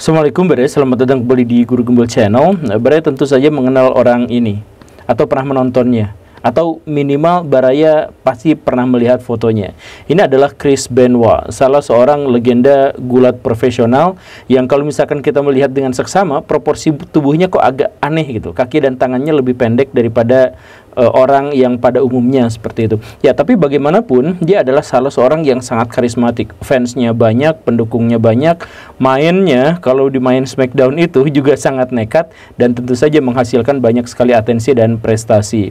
Assalamualaikum Bre, selamat datang kembali di Guru Gembul Channel Bre tentu saja mengenal orang ini Atau pernah menontonnya Atau minimal Baraya pasti pernah melihat fotonya Ini adalah Chris Benoit Salah seorang legenda gulat profesional Yang kalau misalkan kita melihat dengan seksama Proporsi tubuhnya kok agak aneh gitu Kaki dan tangannya lebih pendek daripada uh, orang yang pada umumnya seperti itu. Ya, tapi bagaimanapun dia adalah salah seorang yang sangat karismatik. Fansnya banyak, pendukungnya banyak, mainnya kalau di main SmackDown itu juga sangat nekat dan tentu saja menghasilkan banyak sekali atensi dan prestasi.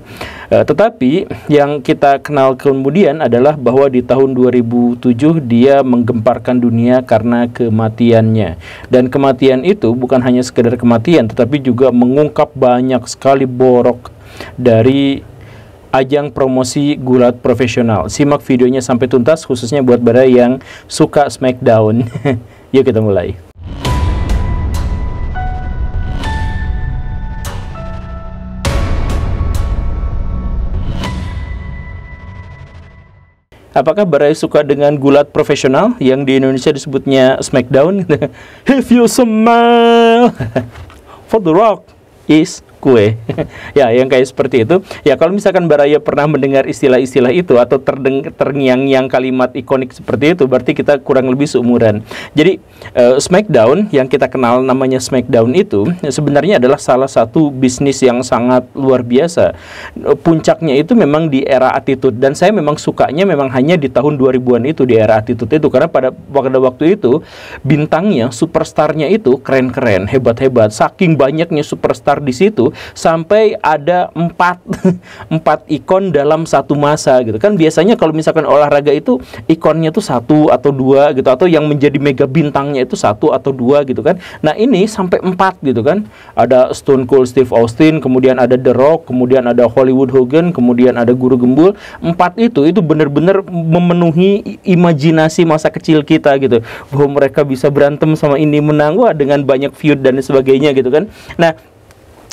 Uh, tetapi yang kita kenal kemudian adalah bahwa di tahun 2007 dia menggemparkan dunia karena kematiannya. Dan kematian itu bukan hanya sekedar kematian, tetapi juga mengungkap banyak sekali borok dari ajang promosi gulat profesional. Simak videonya sampai tuntas khususnya buat para yang suka Smackdown. Yuk kita mulai. Apakah Barai suka dengan gulat profesional yang di Indonesia disebutnya Smackdown? If you smile for the rock is kue. ya, yang kayak seperti itu. Ya, kalau misalkan Baraya pernah mendengar istilah-istilah itu atau terdeng terngiang yang kalimat ikonik seperti itu, berarti kita kurang lebih seumuran. Jadi, uh, Smackdown yang kita kenal namanya Smackdown itu sebenarnya adalah salah satu bisnis yang sangat luar biasa. Eh, puncaknya itu memang di era attitude dan saya memang sukanya memang hanya di tahun 2000-an itu di era attitude itu karena pada pada waktu itu bintangnya, superstarnya itu keren-keren, hebat-hebat. Saking banyaknya superstar di situ sampai ada empat empat ikon dalam satu masa gitu kan biasanya kalau misalkan olahraga itu ikonnya tuh satu atau dua gitu atau yang menjadi mega bintangnya itu satu atau dua gitu kan nah ini sampai empat gitu kan ada Stone Cold Steve Austin kemudian ada The Rock kemudian ada Hollywood Hogan kemudian ada Guru Gembul empat itu itu benar-benar memenuhi imajinasi masa kecil kita gitu bahwa mereka bisa berantem sama ini menang wah dengan banyak feud dan sebagainya gitu kan nah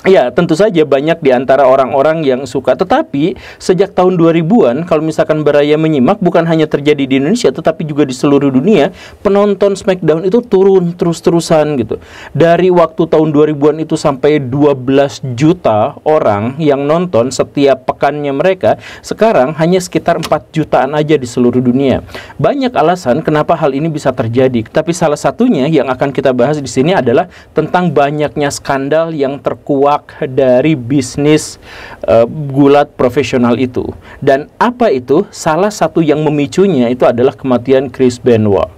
Ya, tentu saja banyak di antara orang-orang yang suka. Tetapi, sejak tahun 2000-an, kalau misalkan Baraya menyimak, bukan hanya terjadi di Indonesia, tetapi juga di seluruh dunia, penonton SmackDown itu turun terus-terusan gitu. Dari waktu tahun 2000-an itu sampai 12 juta orang yang nonton setiap pekannya mereka, sekarang hanya sekitar 4 jutaan aja di seluruh dunia. Banyak alasan kenapa hal ini bisa terjadi. Tapi salah satunya yang akan kita bahas di sini adalah tentang banyaknya skandal yang terkuat awak dari bisnis uh, gulat profesional itu. Dan apa itu? Salah satu yang memicunya itu adalah kematian Chris Benoit.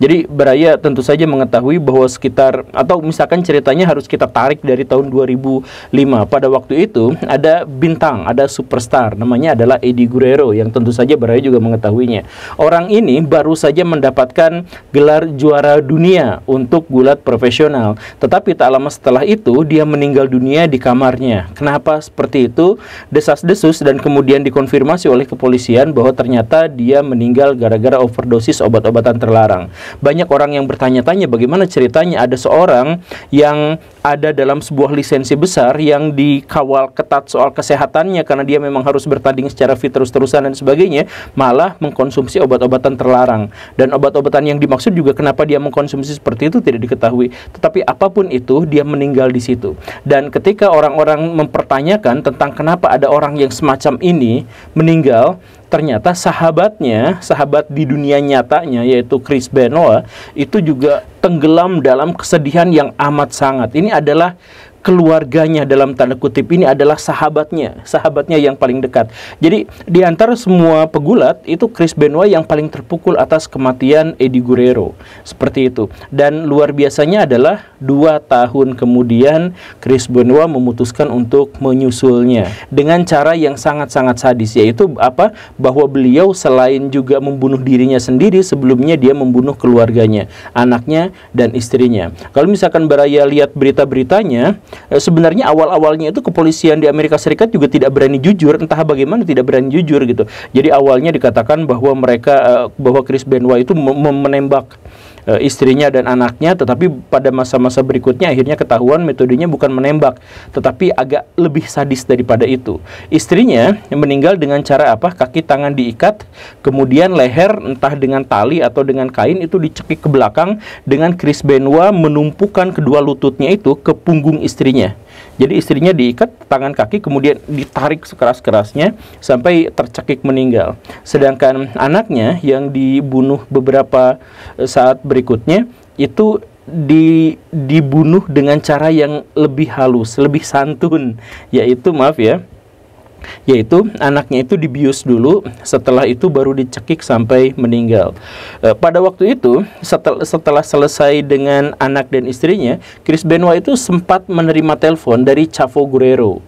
Jadi Baraya tentu saja mengetahui bahwa sekitar atau misalkan ceritanya harus kita tarik dari tahun 2005. Pada waktu itu ada bintang, ada superstar namanya adalah Eddie Guerrero yang tentu saja Baraya juga mengetahuinya. Orang ini baru saja mendapatkan gelar juara dunia untuk gulat profesional. Tetapi tak lama setelah itu dia meninggal dunia di kamarnya. Kenapa seperti itu? Desas-desus dan kemudian dikonfirmasi oleh kepolisian bahwa ternyata dia meninggal gara-gara overdosis obat-obatan terlarang banyak orang yang bertanya-tanya bagaimana ceritanya ada seorang yang ada dalam sebuah lisensi besar yang dikawal ketat soal kesehatannya karena dia memang harus bertanding secara fit terus-terusan dan sebagainya, malah mengkonsumsi obat-obatan terlarang. Dan obat-obatan yang dimaksud juga kenapa dia mengkonsumsi seperti itu tidak diketahui. Tetapi apapun itu, dia meninggal di situ. Dan ketika orang-orang mempertanyakan tentang kenapa ada orang yang semacam ini meninggal, ternyata sahabatnya, sahabat di dunia nyatanya yaitu Chris Benoit itu juga tenggelam dalam kesedihan yang amat sangat. Ini adalah keluarganya dalam tanda kutip ini adalah sahabatnya, sahabatnya yang paling dekat. Jadi di antara semua pegulat itu Chris Benoit yang paling terpukul atas kematian Eddie Guerrero seperti itu. Dan luar biasanya adalah dua tahun kemudian Chris Benoit memutuskan untuk menyusulnya dengan cara yang sangat-sangat sadis yaitu apa? Bahwa beliau selain juga membunuh dirinya sendiri sebelumnya dia membunuh keluarganya, anaknya dan istrinya. Kalau misalkan Baraya lihat berita-beritanya Eh, sebenarnya awal-awalnya itu kepolisian di Amerika Serikat juga tidak berani jujur, entah bagaimana tidak berani jujur gitu. Jadi awalnya dikatakan bahwa mereka eh, bahwa Chris Benoit itu menembak Eh, istrinya dan anaknya tetapi pada masa-masa berikutnya akhirnya ketahuan metodenya bukan menembak tetapi agak lebih sadis daripada itu istrinya meninggal dengan cara apa kaki tangan diikat kemudian leher entah dengan tali atau dengan kain itu dicekik ke belakang dengan Chris Benoit menumpukan kedua lututnya itu ke punggung istrinya jadi istrinya diikat tangan kaki kemudian ditarik sekeras-kerasnya sampai tercekik meninggal. Sedangkan anaknya yang dibunuh beberapa eh, saat berikutnya itu di, dibunuh dengan cara yang lebih halus, lebih santun, yaitu maaf ya, yaitu anaknya itu dibius dulu, setelah itu baru dicekik sampai meninggal. E, pada waktu itu, setel, setelah selesai dengan anak dan istrinya, Chris Benoit itu sempat menerima telepon dari Chavo Guerrero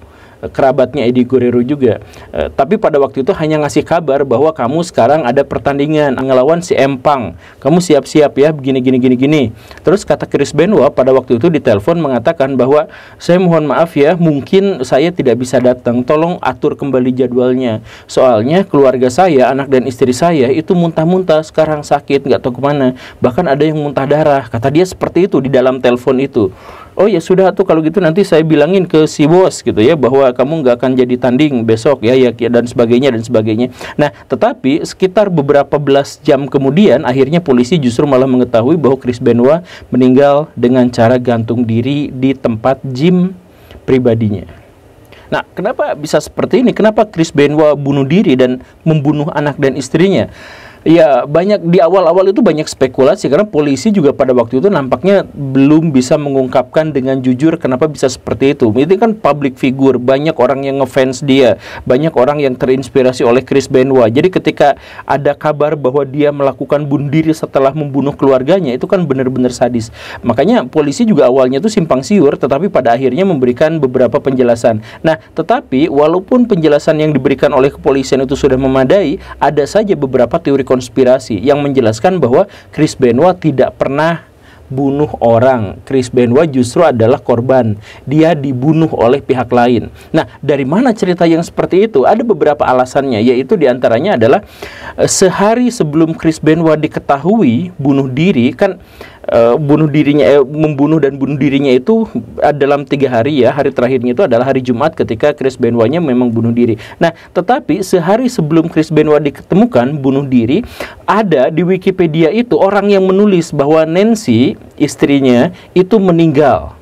kerabatnya Edi Guerrero juga. E, tapi pada waktu itu hanya ngasih kabar bahwa kamu sekarang ada pertandingan ngelawan si Empang. Kamu siap-siap ya begini gini gini gini. Terus kata Chris Benoit pada waktu itu ditelepon mengatakan bahwa saya mohon maaf ya, mungkin saya tidak bisa datang. Tolong atur kembali jadwalnya. Soalnya keluarga saya, anak dan istri saya itu muntah-muntah sekarang sakit nggak tahu kemana. Bahkan ada yang muntah darah. Kata dia seperti itu di dalam telepon itu oh ya sudah tuh kalau gitu nanti saya bilangin ke si bos gitu ya bahwa kamu nggak akan jadi tanding besok ya, ya ya dan sebagainya dan sebagainya. Nah, tetapi sekitar beberapa belas jam kemudian akhirnya polisi justru malah mengetahui bahwa Chris Benoit meninggal dengan cara gantung diri di tempat gym pribadinya. Nah, kenapa bisa seperti ini? Kenapa Chris Benoit bunuh diri dan membunuh anak dan istrinya? Ya banyak di awal-awal itu banyak spekulasi karena polisi juga pada waktu itu nampaknya belum bisa mengungkapkan dengan jujur kenapa bisa seperti itu. Itu kan public figure, banyak orang yang ngefans dia, banyak orang yang terinspirasi oleh Chris Benoit. Jadi ketika ada kabar bahwa dia melakukan bunuh diri setelah membunuh keluarganya itu kan benar-benar sadis. Makanya polisi juga awalnya itu simpang siur tetapi pada akhirnya memberikan beberapa penjelasan. Nah, tetapi walaupun penjelasan yang diberikan oleh kepolisian itu sudah memadai, ada saja beberapa teori konspirasi yang menjelaskan bahwa Chris Benoit tidak pernah bunuh orang. Chris Benoit justru adalah korban. Dia dibunuh oleh pihak lain. Nah, dari mana cerita yang seperti itu? Ada beberapa alasannya, yaitu diantaranya adalah eh, sehari sebelum Chris Benoit diketahui bunuh diri, kan uh, bunuh dirinya eh, membunuh dan bunuh dirinya itu eh, dalam tiga hari ya hari terakhirnya itu adalah hari Jumat ketika Chris benoit memang bunuh diri. Nah tetapi sehari sebelum Chris Benoit ditemukan bunuh diri ada di Wikipedia itu orang yang menulis bahwa Nancy istrinya itu meninggal.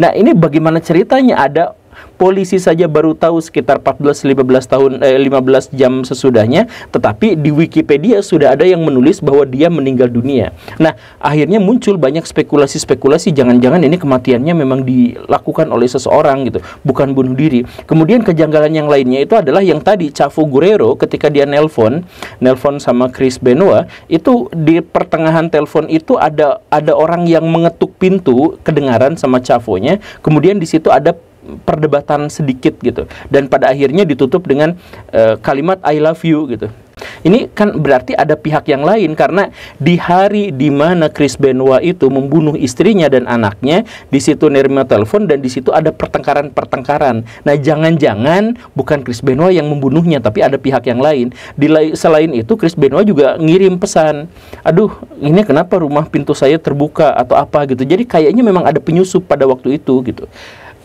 Nah ini bagaimana ceritanya ada polisi saja baru tahu sekitar 14-15 tahun eh, 15 jam sesudahnya, tetapi di Wikipedia sudah ada yang menulis bahwa dia meninggal dunia. Nah, akhirnya muncul banyak spekulasi-spekulasi jangan-jangan ini kematiannya memang dilakukan oleh seseorang gitu, bukan bunuh diri. Kemudian kejanggalan yang lainnya itu adalah yang tadi Chavo Guerrero ketika dia nelpon, nelpon sama Chris Benoit, itu di pertengahan telepon itu ada ada orang yang mengetuk pintu kedengaran sama Chavonya, kemudian di situ ada perdebatan sedikit gitu dan pada akhirnya ditutup dengan uh, kalimat I love you gitu. Ini kan berarti ada pihak yang lain karena di hari di mana Chris Benoit itu membunuh istrinya dan anaknya, di situ nerima telepon dan di situ ada pertengkaran-pertengkaran. Nah, jangan-jangan bukan Chris Benoit yang membunuhnya tapi ada pihak yang lain. Di selain itu Chris Benoit juga ngirim pesan, "Aduh, ini kenapa rumah pintu saya terbuka atau apa gitu." Jadi kayaknya memang ada penyusup pada waktu itu gitu.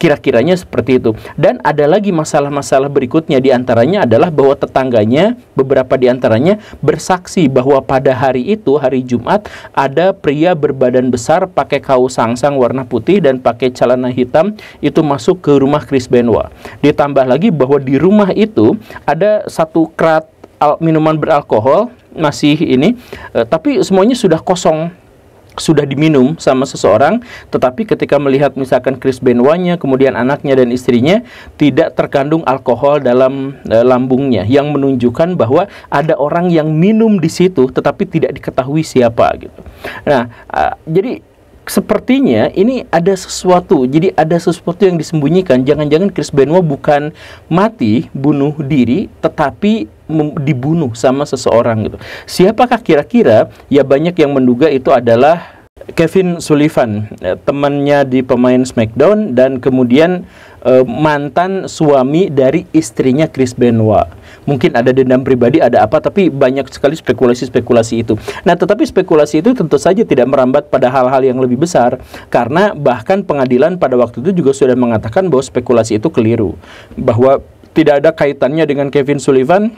Kira-kiranya seperti itu. Dan ada lagi masalah-masalah berikutnya diantaranya adalah bahwa tetangganya beberapa diantaranya bersaksi bahwa pada hari itu hari Jumat ada pria berbadan besar pakai kaos sangsang warna putih dan pakai celana hitam itu masuk ke rumah Chris Benoit. Ditambah lagi bahwa di rumah itu ada satu krat minuman beralkohol masih ini, eh, tapi semuanya sudah kosong sudah diminum sama seseorang tetapi ketika melihat misalkan Chris Benoit-nya kemudian anaknya dan istrinya tidak terkandung alkohol dalam e, lambungnya yang menunjukkan bahwa ada orang yang minum di situ tetapi tidak diketahui siapa gitu. Nah, e, jadi sepertinya ini ada sesuatu. Jadi ada sesuatu yang disembunyikan. Jangan-jangan Chris Benoit bukan mati bunuh diri tetapi dibunuh sama seseorang gitu. Siapakah kira-kira? Ya banyak yang menduga itu adalah Kevin Sullivan, eh, temannya di pemain SmackDown dan kemudian eh, mantan suami dari istrinya Chris Benoit. Mungkin ada dendam pribadi, ada apa, tapi banyak sekali spekulasi-spekulasi itu. Nah, tetapi spekulasi itu tentu saja tidak merambat pada hal-hal yang lebih besar, karena bahkan pengadilan pada waktu itu juga sudah mengatakan bahwa spekulasi itu keliru, bahwa tidak ada kaitannya dengan Kevin Sullivan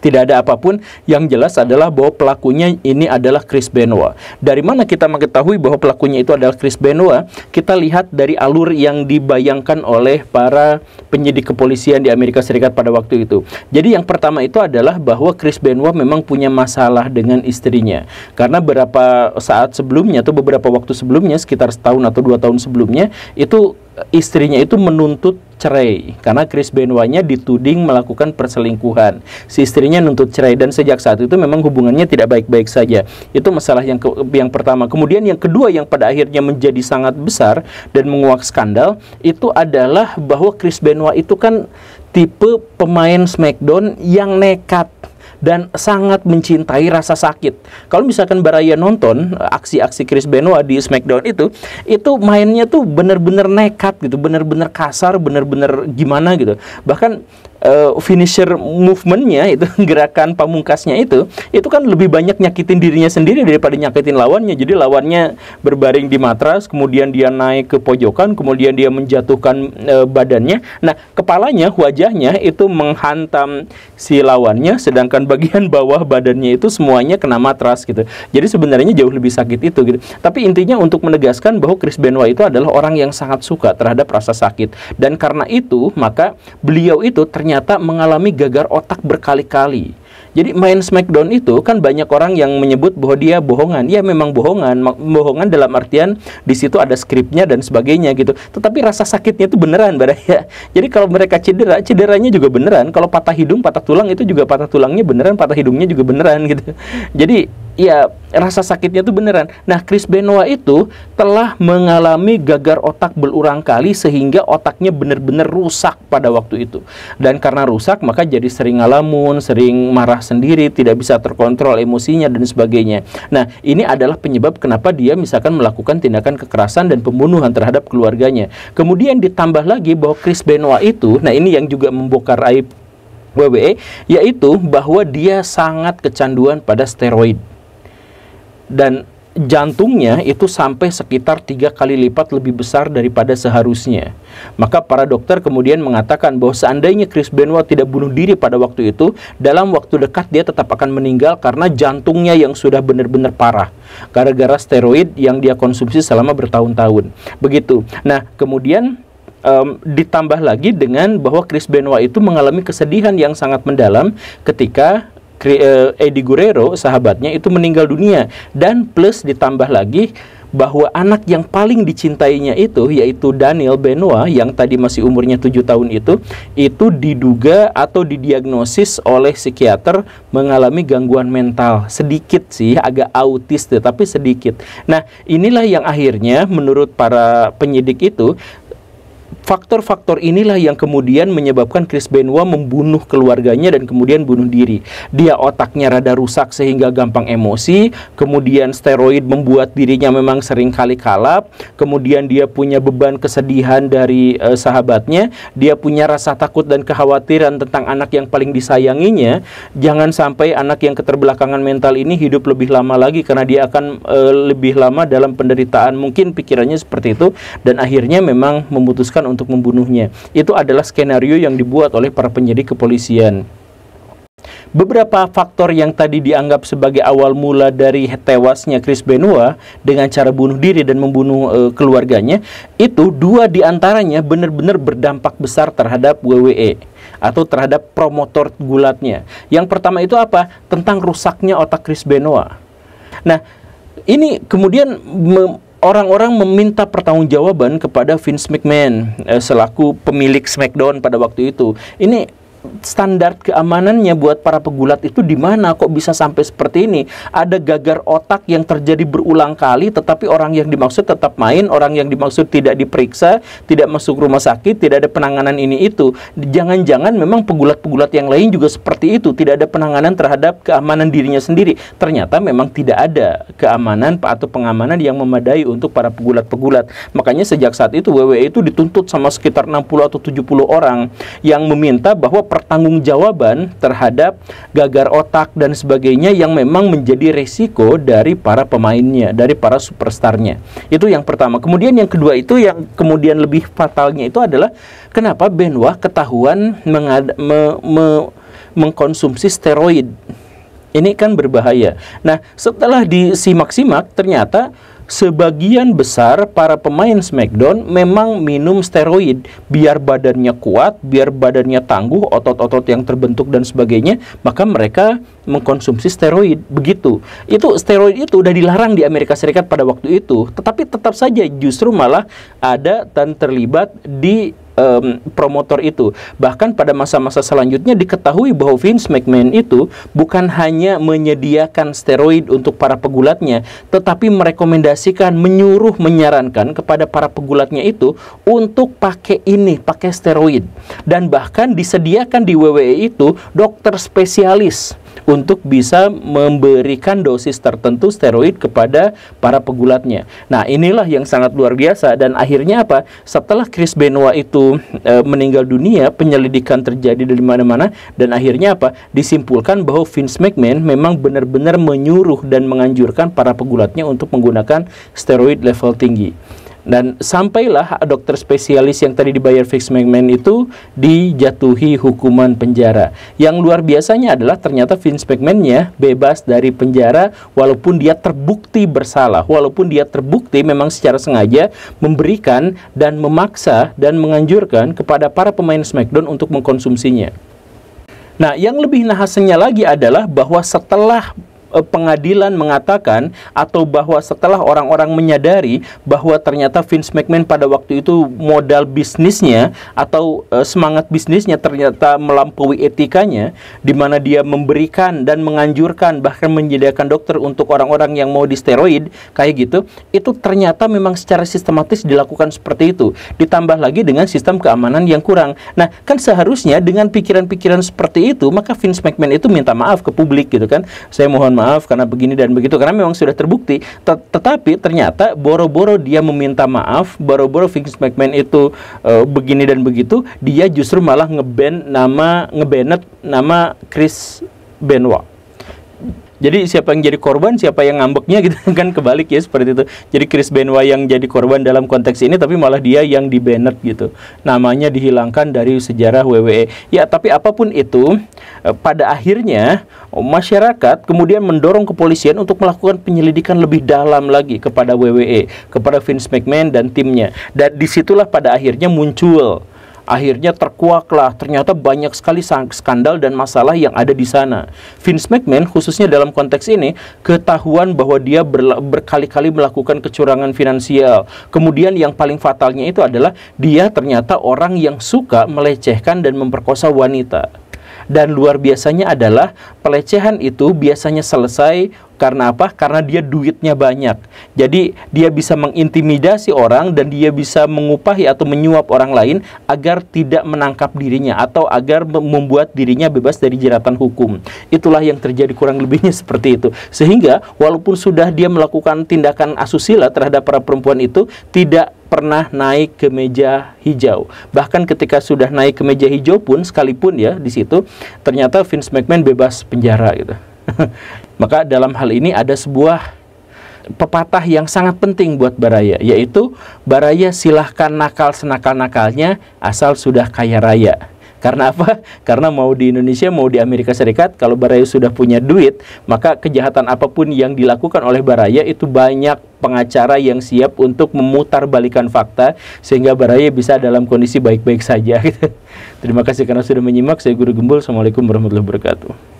tidak ada apapun yang jelas adalah bahwa pelakunya ini adalah Chris Benoit. Dari mana kita mengetahui bahwa pelakunya itu adalah Chris Benoit? Kita lihat dari alur yang dibayangkan oleh para penyidik kepolisian di Amerika Serikat pada waktu itu. Jadi yang pertama itu adalah bahwa Chris Benoit memang punya masalah dengan istrinya. Karena beberapa saat sebelumnya atau beberapa waktu sebelumnya sekitar setahun atau dua tahun sebelumnya itu eh, istrinya itu menuntut cerai karena Chris Benoitnya dituding melakukan perselingkuhan. Si istrinya suaminya nuntut cerai dan sejak saat itu memang hubungannya tidak baik-baik saja. Itu masalah yang ke, yang pertama. Kemudian yang kedua yang pada akhirnya menjadi sangat besar dan menguak skandal itu adalah bahwa Chris Benoit itu kan tipe pemain SmackDown yang nekat dan sangat mencintai rasa sakit. Kalau misalkan Baraya nonton aksi-aksi Chris Benoit di SmackDown itu, itu mainnya tuh bener-bener nekat gitu, bener-bener kasar, bener-bener gimana gitu. Bahkan uh, finisher movementnya itu gerakan pamungkasnya itu itu kan lebih banyak nyakitin dirinya sendiri daripada nyakitin lawannya jadi lawannya berbaring di matras kemudian dia naik ke pojokan kemudian dia menjatuhkan uh, badannya nah kepalanya wajahnya itu menghantam si lawannya sedangkan bagian bawah badannya itu semuanya kena matras gitu jadi sebenarnya jauh lebih sakit itu gitu tapi intinya untuk menegaskan bahwa Chris Benoit itu adalah orang yang sangat suka terhadap rasa sakit dan karena itu maka beliau itu ternyata ternyata mengalami gagar otak berkali-kali. Jadi main Smackdown itu kan banyak orang yang menyebut bahwa dia bohongan. Ya memang bohongan, bohongan dalam artian di situ ada skripnya dan sebagainya gitu. Tetapi rasa sakitnya itu beneran, baraya. Jadi kalau mereka cedera, cederanya juga beneran. Kalau patah hidung, patah tulang itu juga patah tulangnya beneran, patah hidungnya juga beneran gitu. Jadi ya rasa sakitnya itu beneran. Nah, Chris Benoit itu telah mengalami gagar otak berulang kali sehingga otaknya bener-bener rusak pada waktu itu. Dan karena rusak maka jadi sering ngalamun, sering marah sendiri, tidak bisa terkontrol emosinya dan sebagainya. Nah, ini adalah penyebab kenapa dia misalkan melakukan tindakan kekerasan dan pembunuhan terhadap keluarganya. Kemudian ditambah lagi bahwa Chris Benoit itu, nah ini yang juga membongkar aib WWE yaitu bahwa dia sangat kecanduan pada steroid dan jantungnya itu sampai sekitar tiga kali lipat lebih besar daripada seharusnya. Maka para dokter kemudian mengatakan bahwa seandainya Chris Benoit tidak bunuh diri pada waktu itu, dalam waktu dekat dia tetap akan meninggal karena jantungnya yang sudah benar-benar parah. Gara-gara steroid yang dia konsumsi selama bertahun-tahun. Begitu. Nah, kemudian um, ditambah lagi dengan bahwa Chris Benoit itu mengalami kesedihan yang sangat mendalam ketika Eh, Edi Guerrero sahabatnya itu meninggal dunia dan plus ditambah lagi bahwa anak yang paling dicintainya itu yaitu Daniel Benoit yang tadi masih umurnya tujuh tahun itu itu diduga atau didiagnosis oleh psikiater mengalami gangguan mental sedikit sih agak autis tetapi sedikit. Nah, inilah yang akhirnya menurut para penyidik itu faktor-faktor inilah yang kemudian menyebabkan Chris Benoit membunuh keluarganya dan kemudian bunuh diri. Dia otaknya rada rusak sehingga gampang emosi, kemudian steroid membuat dirinya memang sering kali kalap, kemudian dia punya beban kesedihan dari uh, sahabatnya, dia punya rasa takut dan kekhawatiran tentang anak yang paling disayanginya. Jangan sampai anak yang keterbelakangan mental ini hidup lebih lama lagi karena dia akan uh, lebih lama dalam penderitaan. Mungkin pikirannya seperti itu dan akhirnya memang memutuskan untuk membunuhnya. Itu adalah skenario yang dibuat oleh para penyidik kepolisian. Beberapa faktor yang tadi dianggap sebagai awal mula dari tewasnya Chris Benoit dengan cara bunuh diri dan membunuh e, keluarganya, itu dua diantaranya benar-benar berdampak besar terhadap WWE atau terhadap promotor gulatnya. Yang pertama itu apa? Tentang rusaknya otak Chris Benoit. Nah, ini kemudian orang-orang meminta pertanggungjawaban kepada Vince McMahon eh, selaku pemilik SmackDown pada waktu itu. Ini standar keamanannya buat para pegulat itu di mana kok bisa sampai seperti ini? Ada gagar otak yang terjadi berulang kali tetapi orang yang dimaksud tetap main, orang yang dimaksud tidak diperiksa, tidak masuk rumah sakit, tidak ada penanganan ini itu. Jangan-jangan memang pegulat-pegulat yang lain juga seperti itu, tidak ada penanganan terhadap keamanan dirinya sendiri. Ternyata memang tidak ada keamanan atau pengamanan yang memadai untuk para pegulat-pegulat. Makanya sejak saat itu WWE itu dituntut sama sekitar 60 atau 70 orang yang meminta bahwa pertanggungjawaban terhadap gagar otak dan sebagainya yang memang menjadi resiko dari para pemainnya, dari para superstarnya. Itu yang pertama. Kemudian yang kedua itu yang kemudian lebih fatalnya itu adalah kenapa Benoit ketahuan mengad, me, me, mengkonsumsi steroid. Ini kan berbahaya. Nah, setelah disimak-simak ternyata sebagian besar para pemain SmackDown memang minum steroid biar badannya kuat, biar badannya tangguh, otot-otot yang terbentuk dan sebagainya, maka mereka mengkonsumsi steroid. Begitu. Itu steroid itu udah dilarang di Amerika Serikat pada waktu itu, tetapi tetap saja justru malah ada dan terlibat di um, promotor itu. Bahkan pada masa-masa selanjutnya diketahui bahwa Vince McMahon itu bukan hanya menyediakan steroid untuk para pegulatnya, tetapi merekomendasikan, menyuruh, menyarankan kepada para pegulatnya itu untuk pakai ini, pakai steroid. Dan bahkan disediakan di WWE itu dokter spesialis untuk bisa memberikan dosis tertentu steroid kepada para pegulatnya. Nah, inilah yang sangat luar biasa dan akhirnya apa? Setelah Chris Benoit itu e, meninggal dunia, penyelidikan terjadi dari mana-mana dan akhirnya apa? Disimpulkan bahwa Vince McMahon memang benar-benar menyuruh dan menganjurkan para pegulatnya untuk menggunakan steroid level tinggi. Dan sampailah dokter spesialis yang tadi dibayar fix McMahon itu dijatuhi hukuman penjara. Yang luar biasanya adalah ternyata Vince McMahon-nya bebas dari penjara walaupun dia terbukti bersalah, walaupun dia terbukti memang secara sengaja memberikan dan memaksa dan menganjurkan kepada para pemain SmackDown untuk mengkonsumsinya. Nah, yang lebih nahasnya lagi adalah bahwa setelah Eh, pengadilan mengatakan atau bahwa setelah orang-orang menyadari bahwa ternyata Vince McMahon pada waktu itu modal bisnisnya atau uh, semangat bisnisnya ternyata melampaui etikanya di mana dia memberikan dan menganjurkan bahkan menyediakan dokter untuk orang-orang yang mau di steroid kayak gitu itu ternyata memang secara sistematis dilakukan seperti itu ditambah lagi dengan sistem keamanan yang kurang nah kan seharusnya dengan pikiran-pikiran seperti itu maka Vince McMahon itu minta maaf ke publik gitu kan saya mohon maaf karena begini dan begitu karena memang sudah terbukti. Tet tetapi ternyata boro-boro dia meminta maaf, boro-boro Vince McMahon itu uh, begini dan begitu, dia justru malah ngeband nama ngebanet nama Chris Benoit. Jadi siapa yang jadi korban, siapa yang ngambeknya gitu kan kebalik ya seperti itu. Jadi Chris Benoit yang jadi korban dalam konteks ini tapi malah dia yang di banned gitu. Namanya dihilangkan dari sejarah WWE. Ya, tapi apapun itu eh, pada akhirnya oh, masyarakat kemudian mendorong kepolisian untuk melakukan penyelidikan lebih dalam lagi kepada WWE, kepada Vince McMahon dan timnya. Dan disitulah pada akhirnya muncul Akhirnya terkuaklah, ternyata banyak sekali skandal dan masalah yang ada di sana. Vince McMahon khususnya dalam konteks ini ketahuan bahwa dia berkali-kali melakukan kecurangan finansial. Kemudian yang paling fatalnya itu adalah dia ternyata orang yang suka melecehkan dan memperkosa wanita dan luar biasanya adalah pelecehan itu biasanya selesai karena apa? Karena dia duitnya banyak. Jadi dia bisa mengintimidasi orang dan dia bisa mengupahi atau menyuap orang lain agar tidak menangkap dirinya atau agar membuat dirinya bebas dari jeratan hukum. Itulah yang terjadi kurang lebihnya seperti itu. Sehingga walaupun sudah dia melakukan tindakan asusila terhadap para perempuan itu tidak pernah naik ke meja hijau. Bahkan ketika sudah naik ke meja hijau pun sekalipun ya di situ ternyata Vince McMahon bebas penjara gitu. Maka dalam hal ini ada sebuah pepatah yang sangat penting buat Baraya, yaitu Baraya silahkan nakal senakal-nakalnya asal sudah kaya raya. Karena apa? Karena mau di Indonesia, mau di Amerika Serikat, kalau Baraya sudah punya duit, maka kejahatan apapun yang dilakukan oleh Baraya itu banyak pengacara yang siap untuk memutar balikan fakta sehingga Baraya bisa dalam kondisi baik-baik saja. Gitu. Terima kasih karena sudah menyimak. Saya Guru Gembul. Assalamualaikum warahmatullahi wabarakatuh.